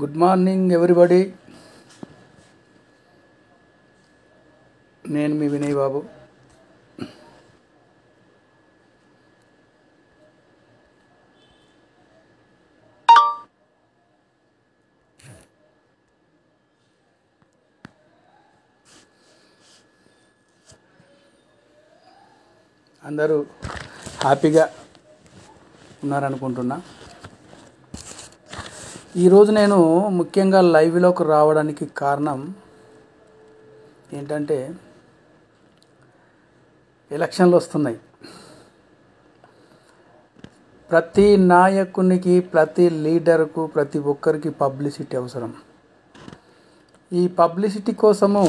good morning everybody నేను మీ వినయ్ బాబు అందరూ హ్యాపీగా ఉన్నారనుకుంటున్నా ఈరోజు నేను ముఖ్యంగా లైవ్లోకి రావడానికి కారణం ఏంటంటే ఎలక్షన్లు వస్తున్నాయి ప్రతి నాయకునికి ప్రతి లీడర్కు ప్రతి ఒక్కరికి పబ్లిసిటీ అవసరం ఈ పబ్లిసిటీ కోసము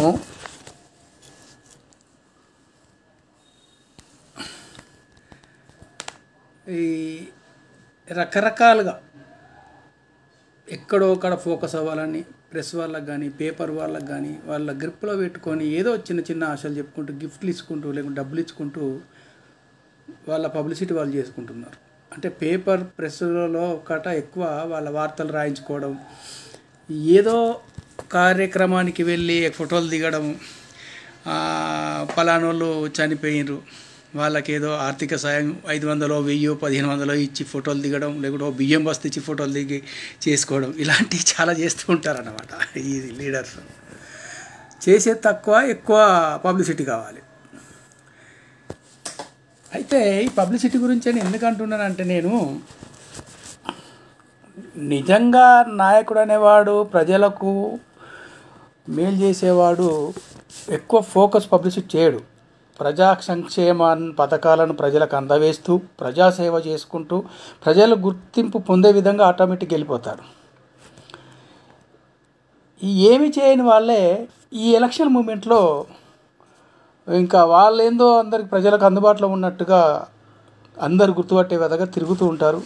ఈ రకరకాలుగా ఎక్కడో అక్కడ ఫోకస్ అవ్వాలని ప్రెస్ వాళ్ళకి కానీ పేపర్ వాళ్ళకి కానీ వాళ్ళ గ్రిప్లో పెట్టుకొని ఏదో చిన్న చిన్న ఆశలు చెప్పుకుంటూ గిఫ్ట్లు ఇచ్చుకుంటూ లేకుంటే డబ్బులు ఇచ్చుకుంటూ వాళ్ళ పబ్లిసిటీ వాళ్ళు చేసుకుంటున్నారు అంటే పేపర్ ప్రెస్లలో ఒకట ఎక్కువ వాళ్ళ వార్తలు రాయించుకోవడం ఏదో కార్యక్రమానికి వెళ్ళి ఫోటోలు దిగడం పలానోళ్ళు చనిపోయినరు వాళ్ళకి ఏదో ఆర్థిక సాయం ఐదు వందలో వెయ్యి పదిహేను వందలో ఇచ్చి ఫోటోలు దిగడం లేకుంటే బియ్యం బస్తు ఇచ్చి ఫోటోలు దిగి చేసుకోవడం ఇలాంటివి చాలా చేస్తూ ఉంటారన్నమాట ఈ లీడర్స్ చేసే తక్కువ ఎక్కువ పబ్లిసిటీ కావాలి అయితే ఈ పబ్లిసిటీ గురించి నేను ఎందుకు అంటున్నానంటే నేను నిజంగా నాయకుడు అనేవాడు ప్రజలకు మేలు చేసేవాడు ఎక్కువ ఫోకస్ పబ్లిసిటీ చేయడు ప్రజా సంక్షేమ పథకాలను ప్రజలకు అందవేస్తూ ప్రజాసేవ చేసుకుంటూ ప్రజలు గుర్తింపు పొందే విధంగా ఆటోమేటిక్ వెళ్ళిపోతారు ఈ ఏమి చేయని వాళ్ళే ఈ ఎలక్షన్ మూమెంట్లో ఇంకా వాళ్ళేందో అందరికి ప్రజలకు అందుబాటులో ఉన్నట్టుగా అందరు గుర్తుపట్టే విధంగా తిరుగుతూ ఉంటారు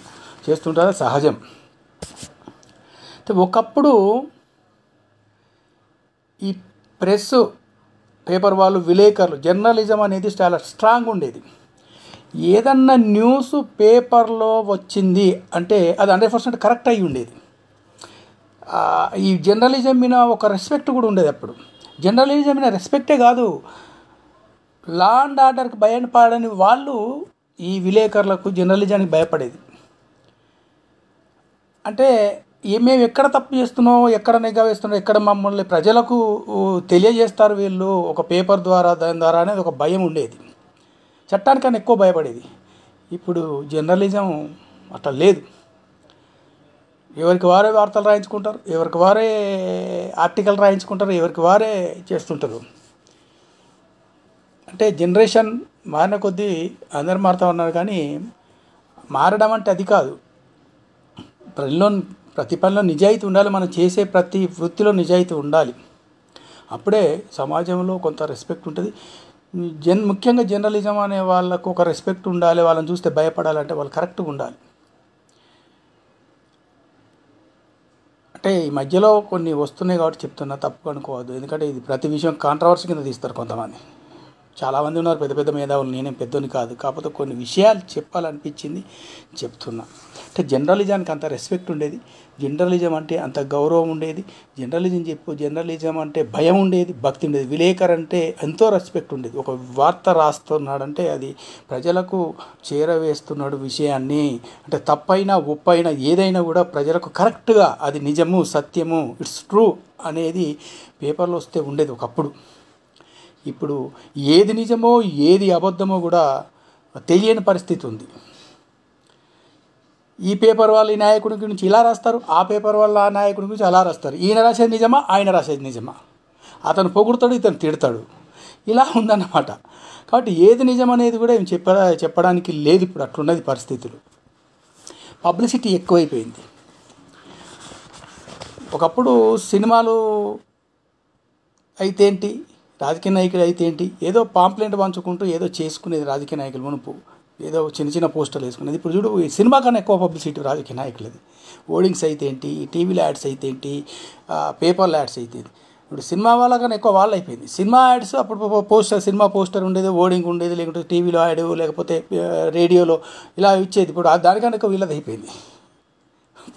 చేస్తుంటారు సహజం ఒకప్పుడు ఈ ప్రెస్ పేపర్ వాళ్ళు విలేకరులు జర్నలిజం అనేది చాలా స్ట్రాంగ్ ఉండేది ఏదన్నా న్యూస్ పేపర్లో వచ్చింది అంటే అది హండ్రెడ్ పర్సెంట్ కరెక్ట్ అయి ఉండేది ఈ జర్నలిజం మీద ఒక రెస్పెక్ట్ కూడా ఉండేది అప్పుడు జర్నలిజం మీద రెస్పెక్టే కాదు లా అండ్ ఆర్డర్కి పాడని వాళ్ళు ఈ విలేకరులకు జర్నలిజానికి భయపడేది అంటే మేము ఎక్కడ తప్పు చేస్తున్నాం ఎక్కడ నిఘా వేస్తున్నాం ఎక్కడ మమ్మల్ని ప్రజలకు తెలియజేస్తారు వీళ్ళు ఒక పేపర్ ద్వారా దాని ద్వారా అనేది ఒక భయం ఉండేది చట్టానికన్నా ఎక్కువ భయపడేది ఇప్పుడు జర్నలిజం అట్లా లేదు ఎవరికి వారే వార్తలు రాయించుకుంటారు ఎవరికి వారే ఆర్టికల్ రాయించుకుంటారు ఎవరికి వారే చేస్తుంటారు అంటే జనరేషన్ మారిన కొద్దీ అందరు మారుతూ ఉన్నారు కానీ మారడం అంటే అది కాదు ప్రజల్లో ప్రతి పనిలో నిజాయితీ ఉండాలి మనం చేసే ప్రతి వృత్తిలో నిజాయితీ ఉండాలి అప్పుడే సమాజంలో కొంత రెస్పెక్ట్ ఉంటుంది జన్ ముఖ్యంగా జర్నలిజం అనే వాళ్ళకు ఒక రెస్పెక్ట్ ఉండాలి వాళ్ళని చూస్తే భయపడాలంటే వాళ్ళు కరెక్ట్గా ఉండాలి అంటే ఈ మధ్యలో కొన్ని వస్తున్నాయి కాబట్టి చెప్తున్నా తప్పు అనుకోవద్దు ఎందుకంటే ఇది ప్రతి విషయం కాంట్రవర్సీ కింద తీస్తారు కొంతమంది చాలామంది ఉన్నారు పెద్ద పెద్ద మేధావులు నేనేం పెద్దని కాదు కాకపోతే కొన్ని విషయాలు చెప్పాలనిపించింది చెప్తున్నా అంటే జర్నలిజానికి అంత రెస్పెక్ట్ ఉండేది జర్నలిజం అంటే అంత గౌరవం ఉండేది జర్నలిజం చెప్పు జర్నలిజం అంటే భయం ఉండేది భక్తి ఉండేది విలేకర్ అంటే ఎంతో రెస్పెక్ట్ ఉండేది ఒక వార్త రాస్తున్నాడంటే అది ప్రజలకు చేరవేస్తున్నాడు విషయాన్ని అంటే తప్పైనా ఒప్పైనా ఏదైనా కూడా ప్రజలకు కరెక్ట్గా అది నిజము సత్యము ఇట్స్ ట్రూ అనేది పేపర్లో వస్తే ఉండేది ఒకప్పుడు ఇప్పుడు ఏది నిజమో ఏది అబద్ధమో కూడా తెలియని పరిస్థితి ఉంది ఈ పేపర్ వాళ్ళు ఈ నాయకుడి గురించి ఇలా రాస్తారు ఆ పేపర్ వాళ్ళు ఆ నాయకుడి గురించి అలా రాస్తారు ఈయన రాసేది నిజమా ఆయన రాసేది నిజమా అతను పొగుడతాడు ఇతను తిడతాడు ఇలా ఉందన్నమాట కాబట్టి ఏది నిజం అనేది కూడా ఏం చెప్ప చెప్పడానికి లేదు ఇప్పుడు అట్లున్నది పరిస్థితులు పబ్లిసిటీ ఎక్కువైపోయింది ఒకప్పుడు సినిమాలు అయితేంటి రాజకీయ నాయకులు అయితే ఏంటి ఏదో పాంప్లెంట్ పంచుకుంటూ ఏదో చేసుకునేది రాజకీయ నాయకులు మునుపు ఏదో చిన్న చిన్న పోస్టర్లు వేసుకునేది ఇప్పుడు చూడు సినిమా కన్నా ఎక్కువ పబ్లిసిటీ రాజకీయ నాయకులది ఓడింగ్స్ అయితే ఏంటి టీవీలో యాడ్స్ అయితే ఏంటి పేపర్లో యాడ్స్ అయితే ఇప్పుడు సినిమా వాళ్ళ కన్నా ఎక్కువ వాళ్ళు అయిపోయింది సినిమా యాడ్స్ అప్పుడు పోస్టర్ సినిమా పోస్టర్ ఉండేది ఓడింగ్ ఉండేది లేకుంటే టీవీలో యాడ్ లేకపోతే రేడియోలో ఇలా ఇచ్చేది ఇప్పుడు దానికన్నా ఎక్కువ వీళ్ళది అయిపోయింది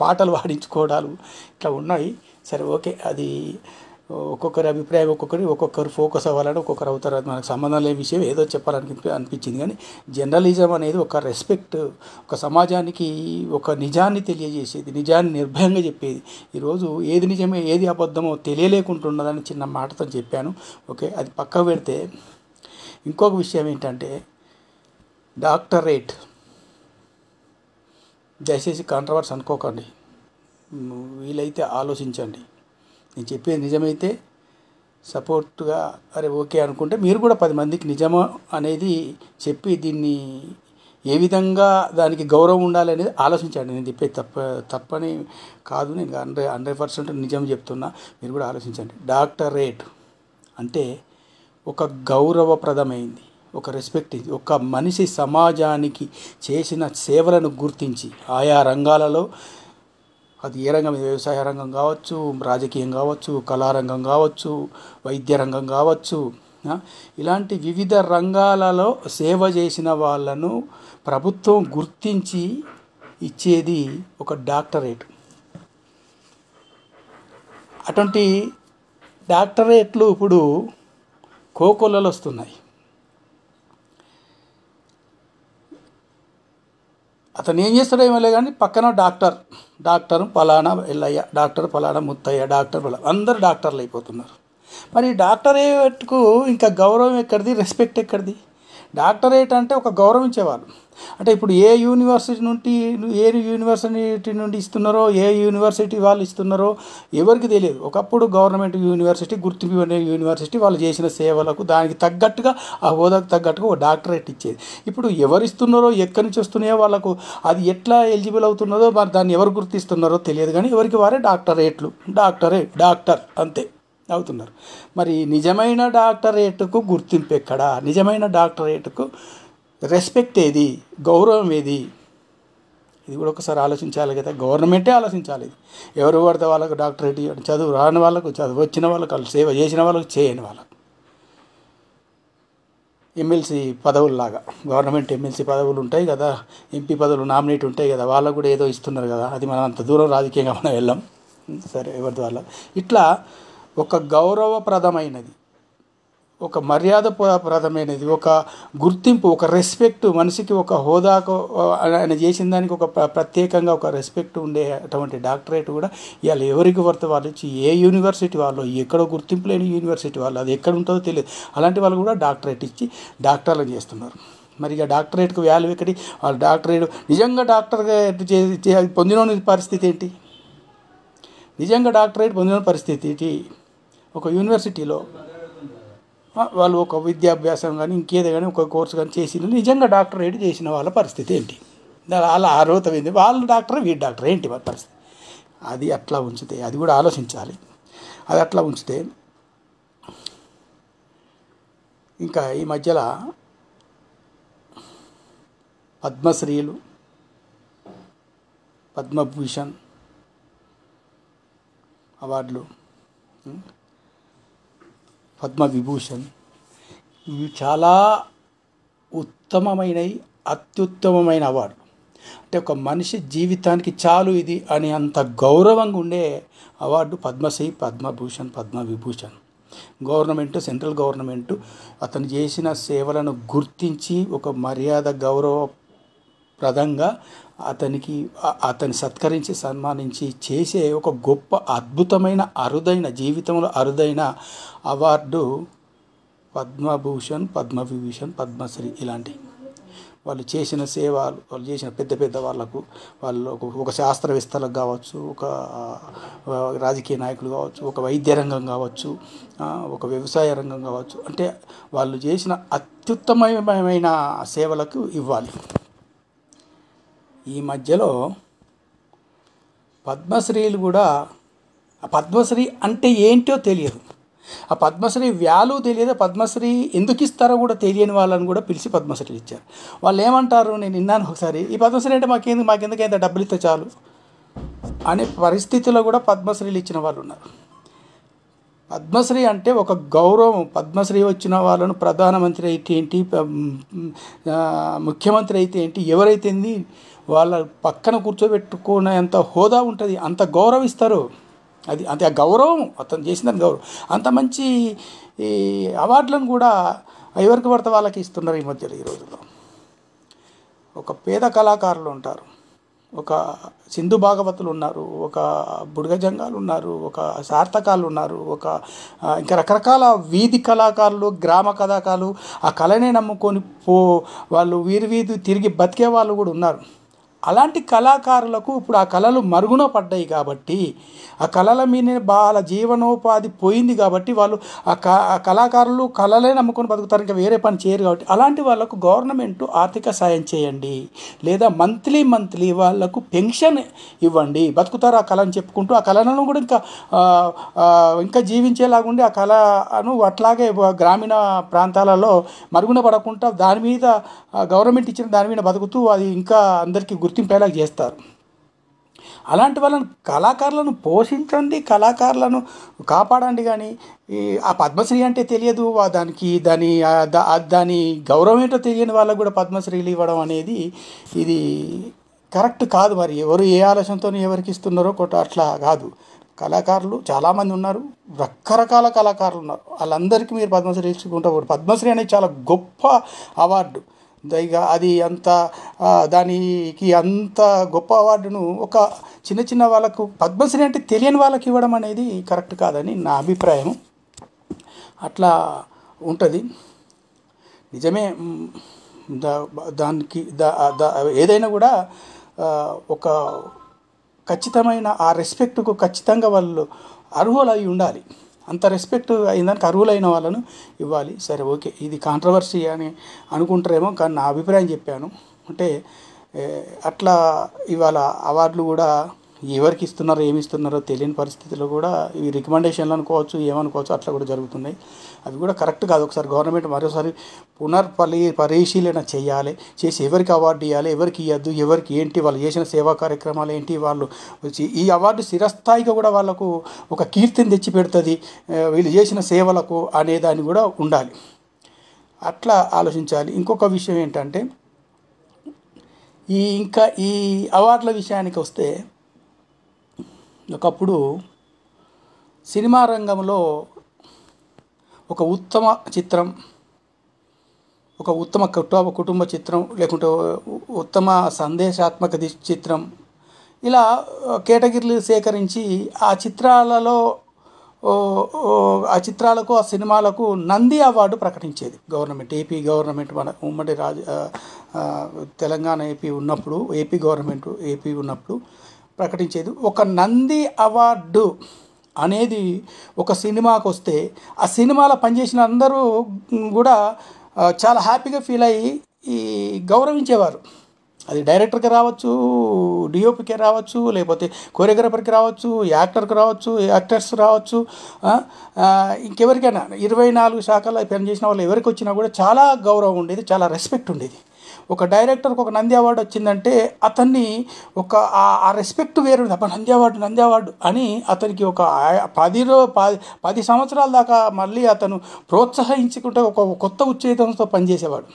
పాటలు పాడించుకోవడాలు ఇట్లా ఉన్నాయి సరే ఓకే అది ఒక్కొక్కరి అభిప్రాయం ఒక్కొక్కరి ఒక్కొక్కరు ఫోకస్ అవ్వాలని ఒక్కొక్కరు అవుతారు అది మనకు సంబంధం లేని విషయం ఏదో చెప్పాలని అనిపించింది కానీ జర్నలిజం అనేది ఒక రెస్పెక్ట్ ఒక సమాజానికి ఒక నిజాన్ని తెలియజేసేది నిజాన్ని నిర్భయంగా చెప్పేది ఈరోజు ఏది నిజమే ఏది అబద్ధమో తెలియలేకుంటున్నదని చిన్న మాటతో చెప్పాను ఓకే అది పక్క పెడితే ఇంకొక విషయం ఏంటంటే డాక్టరేట్ దయచేసి కాంట్రవర్స్ అనుకోకండి వీలైతే ఆలోచించండి నేను చెప్పేది నిజమైతే సపోర్ట్గా అరే ఓకే అనుకుంటే మీరు కూడా పది మందికి నిజము అనేది చెప్పి దీన్ని ఏ విధంగా దానికి గౌరవం ఉండాలి అనేది ఆలోచించండి నేను చెప్పే తప్ప తప్పని కాదు నేను హండ్రెడ్ హండ్రెడ్ పర్సెంట్ నిజం చెప్తున్నా మీరు కూడా ఆలోచించండి డాక్టరేట్ అంటే ఒక గౌరవప్రదమైంది ఒక రెస్పెక్ట్ ఇది ఒక మనిషి సమాజానికి చేసిన సేవలను గుర్తించి ఆయా రంగాలలో అది ఏ రంగం వ్యవసాయ రంగం కావచ్చు రాజకీయం కావచ్చు కళారంగం కావచ్చు వైద్య రంగం కావచ్చు ఇలాంటి వివిధ రంగాలలో సేవ చేసిన వాళ్ళను ప్రభుత్వం గుర్తించి ఇచ్చేది ఒక డాక్టరేట్ అటువంటి డాక్టరేట్లు ఇప్పుడు కోకొలలు వస్తున్నాయి అతను ఏం చేస్తాడో ఏమలే కానీ పక్కన డాక్టర్ డాక్టర్ పలానా ఎల్లయ్య డాక్టర్ పలానా ముత్తయ్య డాక్టర్ పలానా అందరు డాక్టర్లు అయిపోతున్నారు మరి డాక్టర్ అయ్యేటకు ఇంకా గౌరవం ఎక్కడిది రెస్పెక్ట్ ఎక్కడిది డాక్టరేట్ అంటే ఒక గౌరవించేవారు అంటే ఇప్పుడు ఏ యూనివర్సిటీ నుండి ఏ యూనివర్సిటీ నుండి ఇస్తున్నారో ఏ యూనివర్సిటీ వాళ్ళు ఇస్తున్నారో ఎవరికి తెలియదు ఒకప్పుడు గవర్నమెంట్ యూనివర్సిటీ గుర్తింపు యూనివర్సిటీ వాళ్ళు చేసిన సేవలకు దానికి తగ్గట్టుగా ఆ హోదాకు తగ్గట్టుగా ఒక డాక్టరేట్ ఇచ్చేది ఇప్పుడు ఎవరు ఇస్తున్నారో ఎక్కడి నుంచి వస్తున్నాయో వాళ్ళకు అది ఎట్లా ఎలిజిబుల్ అవుతున్నదో మరి దాన్ని ఎవరు గుర్తిస్తున్నారో తెలియదు కానీ ఎవరికి వారే డాక్టరేట్లు డాక్టరేట్ డాక్టర్ అంతే అవుతున్నారు మరి నిజమైన డాక్టరేట్కు గుర్తింపు ఎక్కడ నిజమైన డాక్టరేట్కు రెస్పెక్ట్ ఏది గౌరవం ఏది ఇది కూడా ఒకసారి ఆలోచించాలి కదా గవర్నమెంటే ఆలోచించాలి ఇది ఎవరు పడితే వాళ్ళకు డాక్టరేట్ చదువు రాని వాళ్ళకు చదువు వచ్చిన వాళ్ళకు వాళ్ళు సేవ చేసిన వాళ్ళకు చేయని వాళ్ళకు ఎమ్మెల్సీ పదవుల్లాగా గవర్నమెంట్ ఎమ్మెల్సీ పదవులు ఉంటాయి కదా ఎంపీ పదవులు నామినేట్ ఉంటాయి కదా వాళ్ళకు కూడా ఏదో ఇస్తున్నారు కదా అది మనం అంత దూరం రాజకీయంగా మనం వెళ్ళాం సరే ఎవరి వాళ్ళ ఇట్లా ఒక గౌరవప్రదమైనది ఒక మర్యాద ప్రదమైనది ఒక గుర్తింపు ఒక రెస్పెక్ట్ మనిషికి ఒక హోదా ఆయన చేసిన దానికి ఒక ప్రత్యేకంగా ఒక రెస్పెక్ట్ ఉండే అటువంటి డాక్టరేట్ కూడా ఇవాళ ఎవరికి వర్త వాళ్ళు ఇచ్చి ఏ యూనివర్సిటీ వాళ్ళు ఎక్కడో గుర్తింపు లేని యూనివర్సిటీ వాళ్ళు అది ఎక్కడ ఉంటుందో తెలియదు అలాంటి వాళ్ళు కూడా డాక్టరేట్ ఇచ్చి డాక్టర్లు చేస్తున్నారు మరి ఇక డాక్టరేట్కి వ్యాల్యూ ఎక్కడి వాళ్ళు డాక్టరేట్ నిజంగా డాక్టర్ పొందిన పరిస్థితి ఏంటి నిజంగా డాక్టరేట్ పొందిన పరిస్థితి ఏంటి ఒక యూనివర్సిటీలో వాళ్ళు ఒక విద్యాభ్యాసం కానీ ఇంకేదో కానీ ఒక కోర్సు కానీ చేసిన నిజంగా డాక్టర్ ఏంటి చేసిన వాళ్ళ పరిస్థితి ఏంటి వాళ్ళ అలా అర్హతమైంది వాళ్ళు డాక్టర్ వీడి డాక్టర్ ఏంటి వాళ్ళ పరిస్థితి అది అట్లా ఉంచితే అది కూడా ఆలోచించాలి అది అట్లా ఉంచితే ఇంకా ఈ మధ్యలో పద్మశ్రీలు పద్మభూషణ్ అవార్డులు పద్మవిభూషణ్ ఇవి చాలా ఉత్తమమైనవి అత్యుత్తమమైన అవార్డు అంటే ఒక మనిషి జీవితానికి చాలు ఇది అని అంత గౌరవంగా ఉండే award Padma Shri Padma Bhushan Padma Vibhushan government central government అతను చేసిన సేవలను గుర్తించి ఒక మర్యాద గౌరవ ప్రదంగా అతనికి అతన్ని సత్కరించి సన్మానించి చేసే ఒక గొప్ప అద్భుతమైన అరుదైన జీవితంలో అరుదైన అవార్డు పద్మభూషణ్ పద్మవిభూషణ్ పద్మశ్రీ ఇలాంటి వాళ్ళు చేసిన సేవలు వాళ్ళు చేసిన పెద్ద పెద్ద వాళ్ళకు వాళ్ళు ఒక శాస్త్రవేత్తలకు కావచ్చు ఒక రాజకీయ నాయకులు కావచ్చు ఒక వైద్య రంగం కావచ్చు ఒక వ్యవసాయ రంగం కావచ్చు అంటే వాళ్ళు చేసిన అత్యుత్తమమైన సేవలకు ఇవ్వాలి ఈ మధ్యలో పద్మశ్రీలు కూడా ఆ పద్మశ్రీ అంటే ఏంటో తెలియదు ఆ పద్మశ్రీ వ్యాలు తెలియదు పద్మశ్రీ ఎందుకు ఇస్తారో కూడా తెలియని వాళ్ళని కూడా పిలిచి పద్మశ్రీలు ఇచ్చారు వాళ్ళు ఏమంటారు నేను విన్నాను ఒకసారి ఈ పద్మశ్రీ అంటే మాకేందుకు మాకెందుకైతే డబ్బులు ఇస్తే చాలు అనే పరిస్థితిలో కూడా పద్మశ్రీలు ఇచ్చిన వాళ్ళు ఉన్నారు పద్మశ్రీ అంటే ఒక గౌరవం పద్మశ్రీ వచ్చిన వాళ్ళను ప్రధానమంత్రి అయితే ఏంటి ముఖ్యమంత్రి అయితే ఏంటి ఎవరైతేంది వాళ్ళ పక్కన ఎంత హోదా ఉంటుంది అంత గౌరవిస్తారు అది అంతే ఆ గౌరవం అతను చేసిన గౌరవం అంత మంచి ఈ అవార్డులను కూడా ఎవరికి వాళ్ళకి ఇస్తున్నారు ఈ మధ్యలో ఈ రోజుల్లో ఒక పేద కళాకారులు ఉంటారు ఒక సింధు భాగవతులు ఉన్నారు ఒక బుడగజంగాలు ఉన్నారు ఒక సార్థకాలు ఉన్నారు ఒక ఇంకా రకరకాల వీధి కళాకారులు గ్రామ కళాకారులు ఆ కళనే నమ్ముకొని పో వాళ్ళు వీరి వీధి తిరిగి బతికే వాళ్ళు కూడా ఉన్నారు అలాంటి కళాకారులకు ఇప్పుడు ఆ కళలు మరుగున పడ్డాయి కాబట్టి ఆ కళల మీద వాళ్ళ జీవనోపాధి పోయింది కాబట్టి వాళ్ళు ఆ కళాకారులు కళలే నమ్ముకొని బతుకుతారు ఇంకా వేరే పని చేయరు కాబట్టి అలాంటి వాళ్ళకు గవర్నమెంట్ ఆర్థిక సాయం చేయండి లేదా మంత్లీ మంత్లీ వాళ్ళకు పెన్షన్ ఇవ్వండి బతుకుతారు ఆ కళను చెప్పుకుంటూ ఆ కళలను కూడా ఇంకా ఇంకా జీవించేలాగుండి ఆ కళను అట్లాగే గ్రామీణ ప్రాంతాలలో మరుగున పడకుండా దాని మీద గవర్నమెంట్ ఇచ్చిన దాని మీద బతుకుతూ అది ఇంకా అందరికీ గుర్తు గుర్తింపేలా చేస్తారు అలాంటి వాళ్ళను కళాకారులను పోషించండి కళాకారులను కాపాడండి కానీ ఈ ఆ పద్మశ్రీ అంటే తెలియదు దానికి దాని దాని గౌరవం ఏంటో తెలియని వాళ్ళకు కూడా పద్మశ్రీలు ఇవ్వడం అనేది ఇది కరెక్ట్ కాదు మరి ఎవరు ఏ ఆలోచనతో ఎవరికి ఇస్తున్నారో కొట్ట అట్లా కాదు కళాకారులు చాలామంది ఉన్నారు రకరకాల కళాకారులు ఉన్నారు వాళ్ళందరికీ మీరు పద్మశ్రీ ఇచ్చుకుంటూ పద్మశ్రీ అనేది చాలా గొప్ప అవార్డు ఇక అది అంత దానికి అంత గొప్ప అవార్డును ఒక చిన్న చిన్న వాళ్ళకు పద్మశ్రీ అంటే తెలియని వాళ్ళకి ఇవ్వడం అనేది కరెక్ట్ కాదని నా అభిప్రాయం అట్లా ఉంటుంది నిజమే దా దానికి ఏదైనా కూడా ఒక ఖచ్చితమైన ఆ రెస్పెక్ట్కు ఖచ్చితంగా వాళ్ళు అర్హులు అయి ఉండాలి అంత రెస్పెక్ట్ అయిందానికి అర్హులైన వాళ్ళను ఇవ్వాలి సరే ఓకే ఇది కాంట్రవర్సీ అని అనుకుంటారేమో కానీ నా అభిప్రాయం చెప్పాను అంటే అట్లా ఇవాళ అవార్డులు కూడా ఎవరికి ఇస్తున్నారో ఏమి ఇస్తున్నారో తెలియని పరిస్థితుల్లో కూడా ఇవి రికమెండేషన్లు అనుకోవచ్చు ఏమనుకోవచ్చు అట్లా కూడా జరుగుతున్నాయి అవి కూడా కరెక్ట్ కాదు ఒకసారి గవర్నమెంట్ మరోసారి పునర్పలి పరిశీలన చేయాలి చేసి ఎవరికి అవార్డు ఇవ్వాలి ఎవరికి ఇవ్వద్దు ఎవరికి ఏంటి వాళ్ళు చేసిన సేవా కార్యక్రమాలు ఏంటి వాళ్ళు ఈ అవార్డు స్థిరస్థాయిగా కూడా వాళ్ళకు ఒక కీర్తిని తెచ్చి పెడుతుంది వీళ్ళు చేసిన సేవలకు అనే దాన్ని కూడా ఉండాలి అట్లా ఆలోచించాలి ఇంకొక విషయం ఏంటంటే ఈ ఇంకా ఈ అవార్డుల విషయానికి వస్తే ఒకప్పుడు సినిమా రంగంలో ఒక ఉత్తమ చిత్రం ఒక ఉత్తమ కుటుంబ కుటుంబ చిత్రం లేకుంటే ఉత్తమ సందేశాత్మక చిత్రం ఇలా కేటగిరీలు సేకరించి ఆ చిత్రాలలో ఆ చిత్రాలకు ఆ సినిమాలకు నంది అవార్డు ప్రకటించేది గవర్నమెంట్ ఏపీ గవర్నమెంట్ మన ఉమ్మడి రాజ తెలంగాణ ఏపీ ఉన్నప్పుడు ఏపీ గవర్నమెంట్ ఏపీ ఉన్నప్పుడు ప్రకటించేది ఒక నంది అవార్డు అనేది ఒక సినిమాకు వస్తే ఆ సినిమాలో పనిచేసిన అందరూ కూడా చాలా హ్యాపీగా ఫీల్ అయ్యి ఈ గౌరవించేవారు అది డైరెక్టర్కి రావచ్చు డిఓపికి రావచ్చు లేకపోతే కొరియోగ్రాఫర్కి రావచ్చు యాక్టర్కి రావచ్చు యాక్టర్స్ రావచ్చు ఇంకెవరికైనా ఇరవై నాలుగు శాఖల్లో పనిచేసిన వాళ్ళు ఎవరికి వచ్చినా కూడా చాలా గౌరవం ఉండేది చాలా రెస్పెక్ట్ ఉండేది ఒక డైరెక్టర్కి ఒక నంది అవార్డు వచ్చిందంటే అతన్ని ఒక ఆ రెస్పెక్ట్ వేరు ఉంది నంది అవార్డు నంది అవార్డు అని అతనికి ఒక పది రో పది పది సంవత్సరాల దాకా మళ్ళీ అతను ప్రోత్సహించుకుంటే ఒక కొత్త ఉచ్చేతంతో పనిచేసేవాడు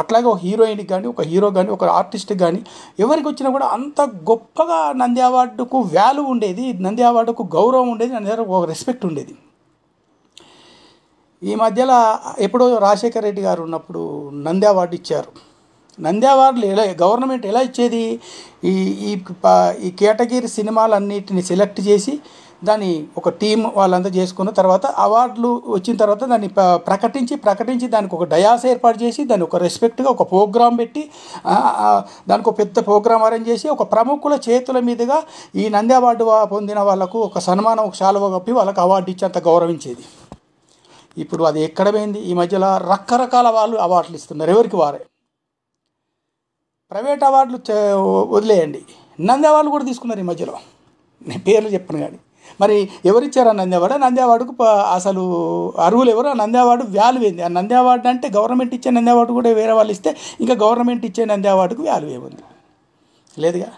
అట్లాగే ఒక హీరోయిన్కి కానీ ఒక హీరో కానీ ఒక ఆర్టిస్ట్ కానీ ఎవరికి వచ్చినా కూడా అంత గొప్పగా నంది అవార్డుకు వాల్యూ ఉండేది నంది అవార్డుకు గౌరవం ఉండేది నంది ఒక రెస్పెక్ట్ ఉండేది ఈ మధ్యలో ఎప్పుడో రాజశేఖర రెడ్డి గారు ఉన్నప్పుడు నంది అవార్డు ఇచ్చారు నంద్యావారులు ఎలా గవర్నమెంట్ ఎలా ఇచ్చేది ఈ ఈ ఈ కేటగిరీ సినిమాలన్నిటిని సెలెక్ట్ చేసి దాన్ని ఒక టీం వాళ్ళంతా చేసుకున్న తర్వాత అవార్డులు వచ్చిన తర్వాత దాన్ని ప్రకటించి ప్రకటించి దానికి ఒక డయాస్ ఏర్పాటు చేసి దాన్ని ఒక రెస్పెక్ట్గా ఒక ప్రోగ్రాం పెట్టి దానికి ఒక పెద్ద ప్రోగ్రాం అరేంజ్ చేసి ఒక ప్రముఖుల చేతుల మీదుగా ఈ నంది అవార్డు పొందిన వాళ్ళకు ఒక సన్మానం ఒక శాలువ కప్పి వాళ్ళకి అవార్డు ఇచ్చి అంత గౌరవించేది ఇప్పుడు అది ఎక్కడ పోయింది ఈ మధ్యలో రకరకాల వాళ్ళు అవార్డులు ఇస్తున్నారు ఎవరికి వారే ప్రైవేట్ అవార్డులు వదిలేయండి నంది అవార్డులు కూడా తీసుకున్నారు ఈ మధ్యలో నేను పేర్లు చెప్పను కానీ మరి ఎవరిచ్చారు ఆ నంది అవార్డు నంది అవార్డుకు అసలు అరువులు ఎవరు ఆ నంది అవార్డు వాల్యూ ఏంది ఆ నంది అవార్డు అంటే గవర్నమెంట్ ఇచ్చే నంది అవార్డు కూడా వేరే వాళ్ళు ఇస్తే ఇంకా గవర్నమెంట్ ఇచ్చే నంది అవార్డుకు వ్యాల్యూ ఏముంది లేదుగా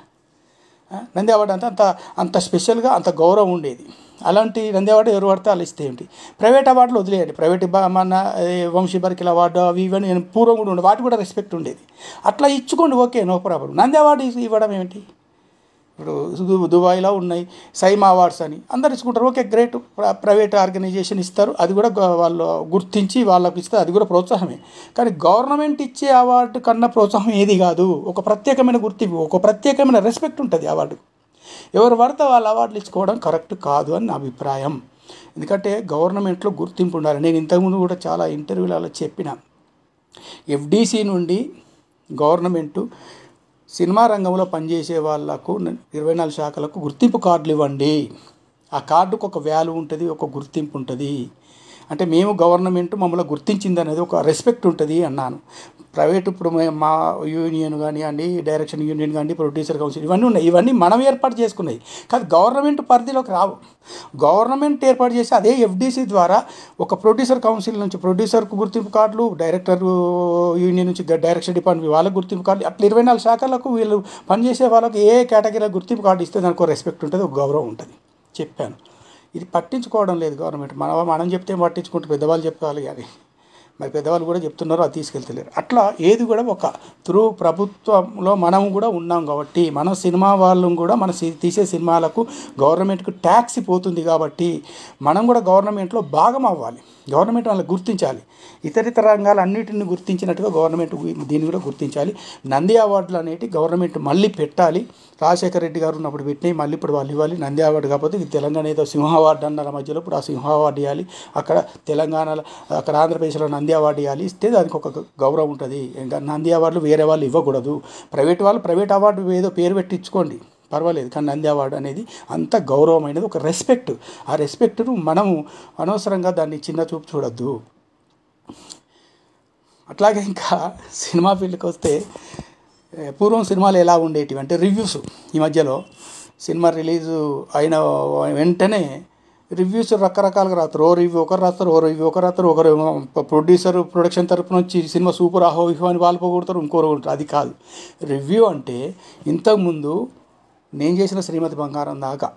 నంది అవార్డు అంతా అంత అంత స్పెషల్గా అంత గౌరవం ఉండేది అలాంటి నందేవాడు ఎవరు పడితే వాళ్ళు ఇస్తే ఏంటి ప్రైవేట్ అవార్డులు వదిలేయండి ప్రైవేట్ మన వంశీ అవార్డు అవి ఇవన్నీ నేను పూర్వం కూడా ఉండే వాటి కూడా రెస్పెక్ట్ ఉండేది అట్లా ఇచ్చుకోండి okay no problem Nandi award ఇవ్వడం ఏమిటి ఇప్పుడు దుబాయ్లో ఉన్నాయి సైమా అవార్డ్స్ అని అందరు ఇచ్చుకుంటారు ఓకే గ్రేట్ ప్రైవేట్ ఆర్గనైజేషన్ ఇస్తారు అది కూడా వాళ్ళు గుర్తించి వాళ్ళకు ఇస్తారు అది కూడా ప్రోత్సాహమే కానీ గవర్నమెంట్ ఇచ్చే అవార్డు కన్నా ప్రోత్సాహం ఏది కాదు ఒక ప్రత్యేకమైన గుర్తింపు ఒక ప్రత్యేకమైన రెస్పెక్ట్ ఉంటుంది అవార్డు ఎవరు పడితే వాళ్ళు అవార్డులు ఇచ్చుకోవడం కరెక్ట్ కాదు అని నా అభిప్రాయం ఎందుకంటే గవర్నమెంట్లో గుర్తింపు ఉండాలి నేను ఇంతకుముందు కూడా చాలా ఇంటర్వ్యూలలో చెప్పిన ఎఫ్డీసీ నుండి గవర్నమెంటు సినిమా రంగంలో పనిచేసే వాళ్ళకు ఇరవై నాలుగు శాఖలకు గుర్తింపు కార్డులు ఇవ్వండి ఆ కార్డుకు ఒక వ్యాల్యూ ఉంటుంది ఒక గుర్తింపు ఉంటుంది అంటే మేము గవర్నమెంట్ మమ్మల్ని గుర్తించింది అనేది ఒక రెస్పెక్ట్ ఉంటుంది అన్నాను ప్రైవేట్ ఇప్పుడు మా యూనియన్ కానివ్వండి డైరెక్షన్ యూనియన్ కానీ ప్రొడ్యూసర్ కౌన్సిల్ ఇవన్నీ ఉన్నాయి ఇవన్నీ మనం ఏర్పాటు చేసుకున్నాయి కాదు గవర్నమెంట్ పరిధిలోకి రావు గవర్నమెంట్ ఏర్పాటు చేసి అదే ఎఫ్డీసీ ద్వారా ఒక ప్రొడ్యూసర్ కౌన్సిల్ నుంచి ప్రొడ్యూసర్కు గుర్తింపు కార్డులు డైరెక్టర్ యూనియన్ నుంచి డైరెక్షన్ డిపార్ట్మెంట్ వాళ్ళకు గుర్తింపు కార్డులు అట్లా ఇరవై నాలుగు శాఖలకు వీళ్ళు పనిచేసే వాళ్ళకి ఏ కేటగిరీలో గుర్తింపు కార్డు ఇస్తే దానికి రెస్పెక్ట్ ఉంటుంది ఒక గౌరవం ఉంటుంది చెప్పాను ఇది పట్టించుకోవడం లేదు గవర్నమెంట్ మనం మనం చెప్తే పట్టించుకుంటూ పెద్దవాళ్ళు చెప్పాలి కానీ మరి పెద్దవాళ్ళు కూడా చెప్తున్నారు అది తీసుకెళ్తలేరు అట్లా ఏది కూడా ఒక త్రూ ప్రభుత్వంలో మనం కూడా ఉన్నాం కాబట్టి మన సినిమా వాళ్ళం కూడా మన తీసే సినిమాలకు గవర్నమెంట్కు ట్యాక్స్ పోతుంది కాబట్టి మనం కూడా గవర్నమెంట్లో భాగం అవ్వాలి గవర్నమెంట్ వాళ్ళని గుర్తించాలి ఇతరితర రంగాలు అన్నిటిని గుర్తించినట్టుగా గవర్నమెంట్ దీన్ని కూడా గుర్తించాలి నంది అవార్డులు అనేవి గవర్నమెంట్ మళ్ళీ పెట్టాలి రాజశేఖర రెడ్డి గారు ఉన్నప్పుడు పెట్టినాయి మళ్ళీ ఇప్పుడు వాళ్ళు ఇవ్వాలి నంది అవార్డు కాకపోతే తెలంగాణ ఏదో సింహ అవార్డు అన్నారు మధ్యలో ఇప్పుడు ఆ సింహ అవార్డు ఇవ్వాలి అక్కడ తెలంగాణలో అక్కడ ఆంధ్రప్రదేశ్లో నంది నంది అవార్డు ఇవ్వాలి ఇస్తే దానికి ఒక గౌరవం ఉంటుంది ఇంకా నంది అవార్డులు వేరే వాళ్ళు ఇవ్వకూడదు ప్రైవేట్ వాళ్ళు ప్రైవేట్ అవార్డు ఏదో పేరు పెట్టించుకోండి పర్వాలేదు కానీ నంది అవార్డు అనేది అంత గౌరవమైనది ఒక రెస్పెక్ట్ ఆ రెస్పెక్ట్ను మనము అనవసరంగా దాన్ని చిన్న చూపు చూడద్దు అట్లాగే ఇంకా సినిమా ఫీల్డ్కి వస్తే పూర్వం సినిమాలు ఎలా ఉండేటివి అంటే రివ్యూస్ ఈ మధ్యలో సినిమా రిలీజ్ అయిన వెంటనే రివ్యూస్ రకరకాలుగా రాస్తారు ఓ రివ్యూ ఒకరు రాస్తారు ఓ రివ్యూ ఒకరు రాస్తారు ఒకరు ప్రొడ్యూసర్ ప్రొడక్షన్ తరపు నుంచి సినిమా సూపర్ ఆహో విహో అని వాళ్ళు పోగొడతారు ఇంకోరు అది కాదు రివ్యూ అంటే ఇంతకుముందు నేను చేసిన శ్రీమతి బంగారం దాకా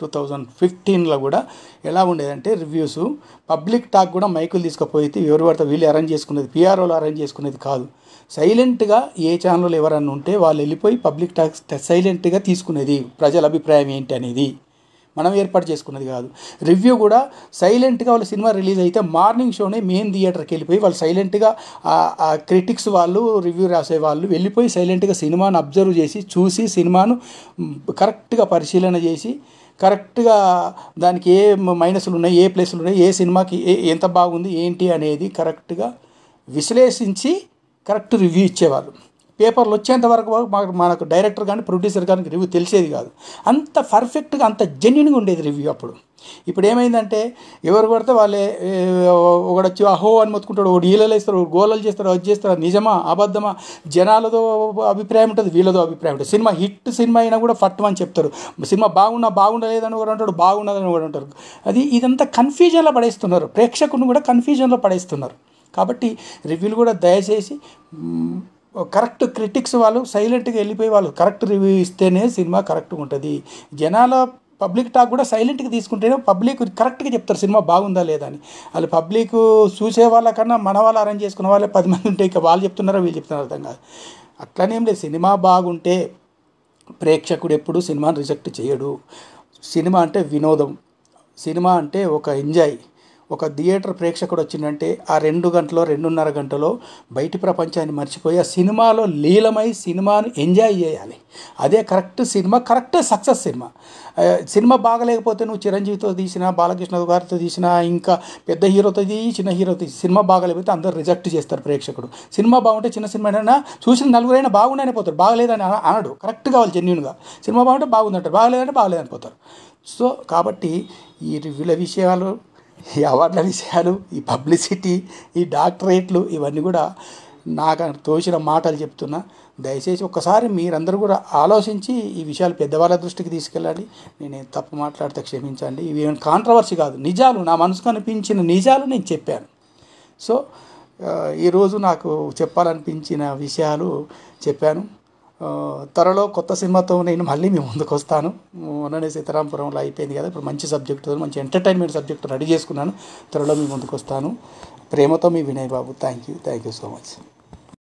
టూ థౌజండ్ ఫిఫ్టీన్లో కూడా ఎలా ఉండేదంటే రివ్యూస్ పబ్లిక్ టాక్ కూడా మైకులు తీసుకుపోయితే ఎవరు పడితే వీళ్ళు అరేంజ్ చేసుకునేది పిఆర్ఓలు అరేంజ్ చేసుకునేది కాదు సైలెంట్గా ఏ ఛానల్ ఎవరన్నా ఉంటే వాళ్ళు వెళ్ళిపోయి పబ్లిక్ టాక్స్ సైలెంట్గా తీసుకునేది ప్రజల అభిప్రాయం ఏంటి అనేది మనం ఏర్పాటు చేసుకున్నది కాదు రివ్యూ కూడా సైలెంట్గా వాళ్ళ సినిమా రిలీజ్ అయితే మార్నింగ్ షోనే మెయిన్ థియేటర్కి వెళ్ళిపోయి వాళ్ళు సైలెంట్గా ఆ క్రిటిక్స్ వాళ్ళు రివ్యూ రాసే వాళ్ళు వెళ్ళిపోయి సైలెంట్గా సినిమాను అబ్జర్వ్ చేసి చూసి సినిమాను కరెక్ట్గా పరిశీలన చేసి కరెక్ట్గా దానికి ఏ మైనస్లు ఉన్నాయి ఏ ప్లేస్లు ఉన్నాయి ఏ సినిమాకి ఎంత బాగుంది ఏంటి అనేది కరెక్ట్గా విశ్లేషించి కరెక్ట్ రివ్యూ ఇచ్చేవాళ్ళు పేపర్లు వచ్చేంత వరకు మాకు మనకు డైరెక్టర్ కానీ ప్రొడ్యూసర్ కానీ రివ్యూ తెలిసేది కాదు అంత పర్ఫెక్ట్గా అంత జెన్యున్గా ఉండేది రివ్యూ అప్పుడు ఇప్పుడు ఏమైందంటే ఎవరు కొడితే వాళ్ళే ఒకడు వచ్చి అహో అని మొత్తుకుంటాడు ఒకటి ఈలలు వేస్తారు ఒక గోలలు చేస్తారు అది చేస్తారు నిజమా అబద్ధమా జనాలతో అభిప్రాయం ఉంటుంది వీళ్ళతో అభిప్రాయం ఉంటుంది సినిమా హిట్ సినిమా అయినా కూడా అని చెప్తారు సినిమా బాగున్నా బాగుండలేదని కూడా అంటాడు బాగున్నదని కూడా అంటారు అది ఇదంతా కన్ఫ్యూజన్లో పడేస్తున్నారు ప్రేక్షకుని కూడా కన్ఫ్యూజన్లో పడేస్తున్నారు కాబట్టి రివ్యూలు కూడా దయచేసి కరెక్ట్ క్రిటిక్స్ వాళ్ళు సైలెంట్గా వెళ్ళిపోయి వాళ్ళు కరెక్ట్ రివ్యూ ఇస్తేనే సినిమా కరెక్ట్గా ఉంటుంది జనాల పబ్లిక్ టాక్ కూడా సైలెంట్గా తీసుకుంటేనే పబ్లిక్ కరెక్ట్గా చెప్తారు సినిమా బాగుందా లేదా అని వాళ్ళు పబ్లిక్ చూసే వాళ్ళకన్నా మన వాళ్ళు అరేంజ్ చేసుకున్న వాళ్ళే పది మంది ఉంటే ఇక వాళ్ళు చెప్తున్నారా వీళ్ళు చెప్తున్నారు అర్థం కాదు అట్లనేం లేదు సినిమా బాగుంటే ప్రేక్షకుడు ఎప్పుడు సినిమాను రిజెక్ట్ చేయడు సినిమా అంటే వినోదం సినిమా అంటే ఒక ఎంజాయ్ ఒక థియేటర్ ప్రేక్షకుడు వచ్చిందంటే ఆ రెండు గంటలో రెండున్నర గంటలో బయటి ప్రపంచాన్ని మర్చిపోయి ఆ సినిమాలో లీలమై సినిమాను ఎంజాయ్ చేయాలి అదే correct cinema correct success cinema cinema బాగలేకపోతే నువ్వు చిరంజీవితో తీసిన బాలకృష్ణ గారితో తీసిన ఇంకా పెద్ద హీరోతో చిన్న హీరోతో సినిమా బాగలేకపోతే అందరు రిజెక్ట్ చేస్తారు ప్రేక్షకుడు సినిమా బాగుంటే చిన్న సినిమా అయినా చూసిన నలుగురైనా బాగుండే పోతారు బాగలేదని అనడు కరెక్ట్ కావాలి జెన్యున్గా సినిమా బాగుంటే బాగుందంటారు బాగలేదంటే బాగలేదని పోతారు సో కాబట్టి ఈ వీళ్ళ విషయాలు ఈ అవార్డులు విషయాలు ఈ పబ్లిసిటీ ఈ డాక్టరేట్లు ఇవన్నీ కూడా నాకు తోచిన మాటలు చెప్తున్నా దయచేసి ఒక్కసారి మీరందరూ కూడా ఆలోచించి ఈ విషయాలు పెద్దవాళ్ళ దృష్టికి తీసుకెళ్ళాలి నేను తప్పు మాట్లాడితే క్షమించండి ఇవి ఏమైనా కాంట్రవర్సీ కాదు నిజాలు నా మనసుకు అనిపించిన నిజాలు నేను చెప్పాను సో ఈరోజు నాకు చెప్పాలనిపించిన విషయాలు చెప్పాను త్వరలో కొత్త సినిమాతో నేను మళ్ళీ మీ ముందుకు వస్తాను మొన్ననే సీతారాంపురంలో అయిపోయింది కదా ఇప్పుడు మంచి సబ్జెక్ట్ మంచి ఎంటర్టైన్మెంట్ సబ్జెక్ట్ రెడీ చేసుకున్నాను త్వరలో మీ ముందుకు వస్తాను ప్రేమతో మీ Vinay Babu thank you thank you so much